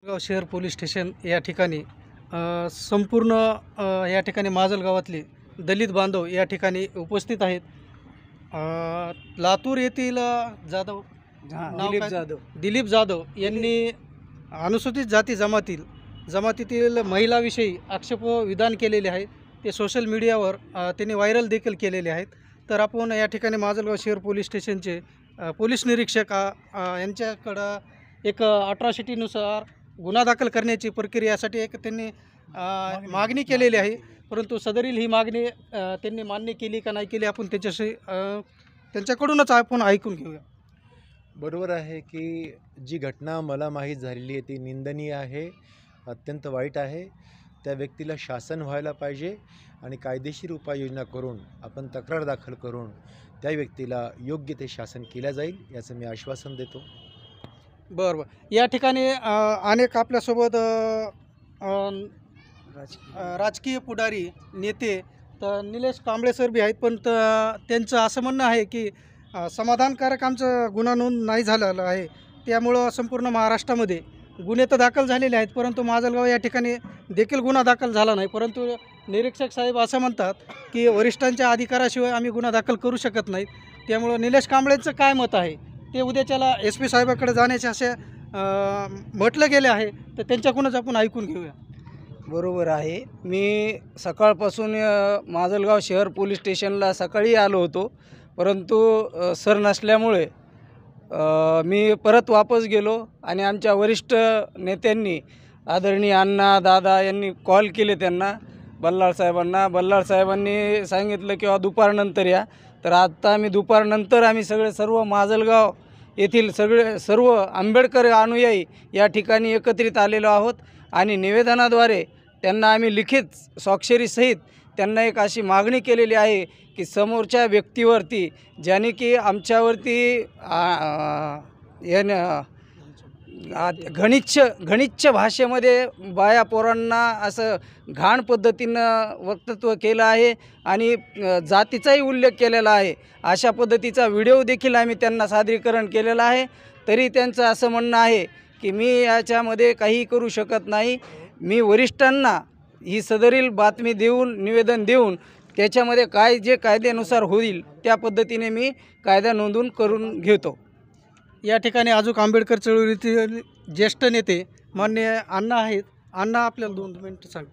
माजलगाव शहर police station या ठिकाणी संपूर्ण या ठिकाणी माजलगावातले दलित बांधव या ठिकाणी उपस्थित आहेत लातूर येथील जाधव दिलीप जाधव दिलीप जाधव यांनी अनुसूचित जाती जमातील जमातीतील महिलाविषयी आक्षेप विधान केलेले आहे ते सोशल मीडियावर त्यांनी व्हायरल देखील केलेले आहेत तर आपण या ठिकाणी माजलगाव शहर पोलीस स्टेशनचे पोलीस निरीक्षक यांच्याकडं एक अट्रॉसिटीनुसार गुन्हा दाखल करण्याची प्रक्रियासाठी एक त्यांनी मागणी केलेली आहे परंतु सदरील ही मागणी त्यांनी मान्य केली का नाही केली आपण त्याच्याशी त्यांच्याकडूनच आपण ऐकून घेऊया बरोबर आहे की जी घटना मला माहीत झालेली आहे ती निंदनीय आहे अत्यंत वाईट आहे त्या व्यक्तीला शासन व्हायला पाहिजे आणि कायदेशीर उपाययोजना करून आपण तक्रार दाखल करून त्या व्यक्तीला योग्य ते शासन केलं जाईल याचं मी आश्वासन देतो बरं बरं या ठिकाणी अनेक आपल्यासोबत राजकीय पुढारी नेते तर निलेश कांबळे सर बी आहेत पण त- त्यांचं असं म्हणणं आहे की समाधानकारक आमचं गुन्हा नोंद नाही झालेलं आहे त्यामुळं संपूर्ण महाराष्ट्रामध्ये गुन्हे तर दाखल झालेले आहेत परंतु माजलगाव या ठिकाणी देखील गुन्हा दाखल झाला नाही परंतु निरीक्षक साहेब असं म्हणतात की वरिष्ठांच्या अधिकाराशिवाय आम्ही गुन्हा दाखल करू शकत नाहीत त्यामुळं निलेश कांबळेंचं काय मत आहे ते उद्याच्याला एस पी साहेबाकडे जाण्याचे असे म्हटलं गेले आहे तर त्यांच्याकडूनच आपण ऐकून घेऊया बरोबर आहे मी सकाळपासून माजलगाव शहर पोलीस स्टेशनला सकाळी आलो होतो परंतु सर नसल्यामुळे मी परत वापस गेलो आणि आमच्या वरिष्ठ नेत्यांनी आदरणीय अण्णा दादा यांनी कॉल केले त्यांना बल्लाळ साहेबांना बल्लाळ साहेबांनी सांगितलं किंवा दुपारनंतर या तर आत्ता आम्ही दुपारनंतर आम्ही सगळे सर्व माजलगाव येथील सगळे सर्व आंबेडकर अनुयायी या ठिकाणी एकत्रित आलेलो आहोत आणि निवेदनाद्वारे त्यांना आम्ही लिखित स्वाक्षरीसहित त्यांना एक अशी मागणी केलेली आहे की समोरच्या व्यक्तीवरती ज्याने की आमच्यावरती या घनिच्छ घनिच्छ भाषेमध्ये बाया पोरांना असं घाण पद्धतीनं वक्तृत्व केलं आहे आणि जातीचाही उल्लेख केलेला आहे अशा पद्धतीचा व्हिडिओ देखील आम्ही त्यांना सादरीकरण केलेलं आहे तरी त्यांचं असं म्हणणं आहे की मी याच्यामध्ये काही करू शकत नाही मी वरिष्ठांना ही सदरील बातमी देऊन निवेदन देऊन त्याच्यामध्ये काय जे कायद्यानुसार होईल त्या पद्धतीने मी कायदा नोंदवून करून घेतो या ठिकाणी अजूक आंबेडकर चळवळीतील ज्येष्ठ नेते मान्य अण्णा आहेत अण्णा आपल्याला दोन मिनटं सांग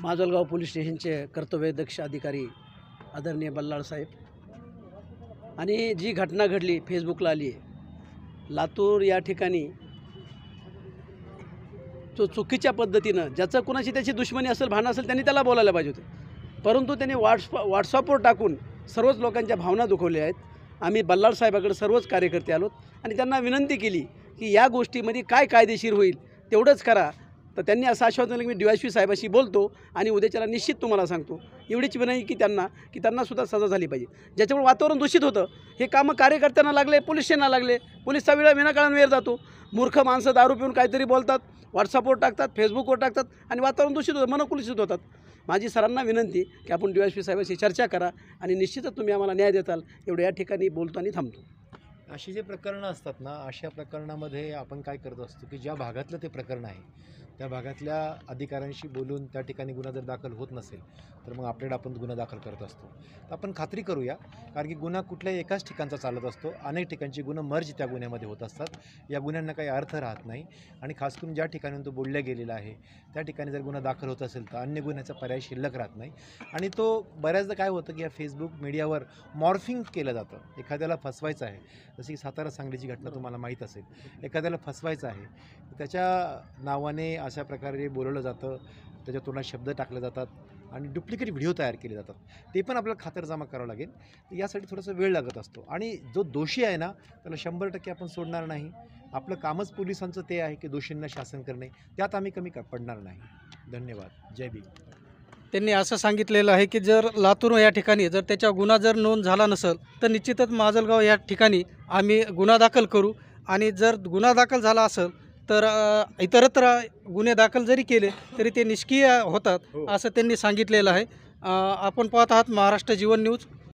माजलगाव पोलीस स्टेशनचे दक्ष अधिकारी आदरणीय बल्लाळ साहेब आणि जी घटना घडली फेसबुकला आली लातूर या ठिकाणी तो चुकीच्या पद्धतीनं ज्याचं कुणाशी त्याची दुश्मनी असेल भान असेल त्यांनी त्याला बोलायला पाहिजे होते परंतु त्यांनी व्हॉट्सप व्हॉट्सअपवर टाकून सर्वच लोकांच्या भावना दुखवल्या आहेत आम्ही बल्लाळ साहेबाकडे सर्वच कार्यकर्ते आलोत आणि त्यांना विनंती केली की या गोष्टीमध्ये काय कायदेशीर होईल तेवढंच करा तर त्यांनी असं आश्वासन दिलं की मी डीवायसी साहेबाशी बोलतो आणि उद्याच्याला निश्चित तुम्हाला सांगतो एवढीच विनंती की त्यांना की त्यांनासुद्धा सजा झाली पाहिजे ज्याच्यामुळे वातावरण दूषित होतं हे कामं कार्यकर्त्यांना लागले पोलीस स्टेशनला लागले पोलिसचा वेळा विनाकारण वेळ जातो मूर्ख माणसं दारू पिऊन काहीतरी बोलतात व्हॉट्सअपवर टाकतात फेसबुकवर टाकतात आणि वातावरण दूषित होतं मनकुलूषित होतात माझी सरांना विनंती की आपण डी एस पी साहेबांशी चर्चा करा आणि निश्चितच तुम्ही आम्हाला न्याय देताल एवढं या ठिकाणी बोलतो आणि थांबतो अशी जे प्रकरणं असतात ना अशा प्रकरणामध्ये आपण काय करत असतो की ज्या भागातलं ते प्रकरण आहे त्या भागातल्या अधिकाऱ्यांशी बोलून त्या ठिकाणी गुन्हा जर दाखल होत नसेल तर मग आपल्याकडे आपण गुन्हा दाखल करत असतो तर आपण खात्री करूया कारण की गुन्हा कुठल्याही एकाच ठिकाणचा चालत असतो अनेक ठिकाणची गुन्हे मर्ज त्या गुन्ह्यामध्ये होत असतात या गुन्ह्यांना काही अर्थ राहत नाही आणि खास करून ज्या ठिकाणी तो बोलल्या गेलेला आहे त्या ठिकाणी जर गुन्हा दाखल होत असेल तर अन्य गुन्ह्याचा पर्याय शिल्लक राहत नाही आणि तो बऱ्याचदा काय होतं की या फेसबुक मीडियावर मॉर्फिंग केलं जातं एखाद्याला फसवायचं आहे की सातारा सांगलीची घटना तुम्हाला माहीत असेल एखाद्याला फसवायचं आहे त्याच्या नावाने अशा प्रकारे बोलवलं जातं त्याच्या तोंडात शब्द टाकले जातात आणि डुप्लिकेट व्हिडिओ तयार केले जातात ते पण आपल्याला खातरजमा करावं लागेल यासाठी थोडासा वेळ लागत असतो आणि जो दोषी आहे ना त्याला शंभर टक्के आपण सोडणार नाही आपलं कामच पोलिसांचं ते आहे की दोषींना शासन करणे त्यात आम्ही कमी पडणार नाही धन्यवाद जय भीम त्यांनी असं सांगितलेलं आहे की जर लातूर या ठिकाणी जर त्याच्या गुन्हा जर नोंद झाला नसेल तर निश्चितच माजलगाव या ठिकाणी आम्ही गुन्हा दाखल करू आणि जर गुन्हा दाखल झाला असेल तर इतरत्र गुन्हे दाखल जरी केले तरी ते निष्क्रिय होतात हो. असं त्यांनी सांगितलेलं आहे आपण पाहत आहात महाराष्ट्र जीवन न्यूज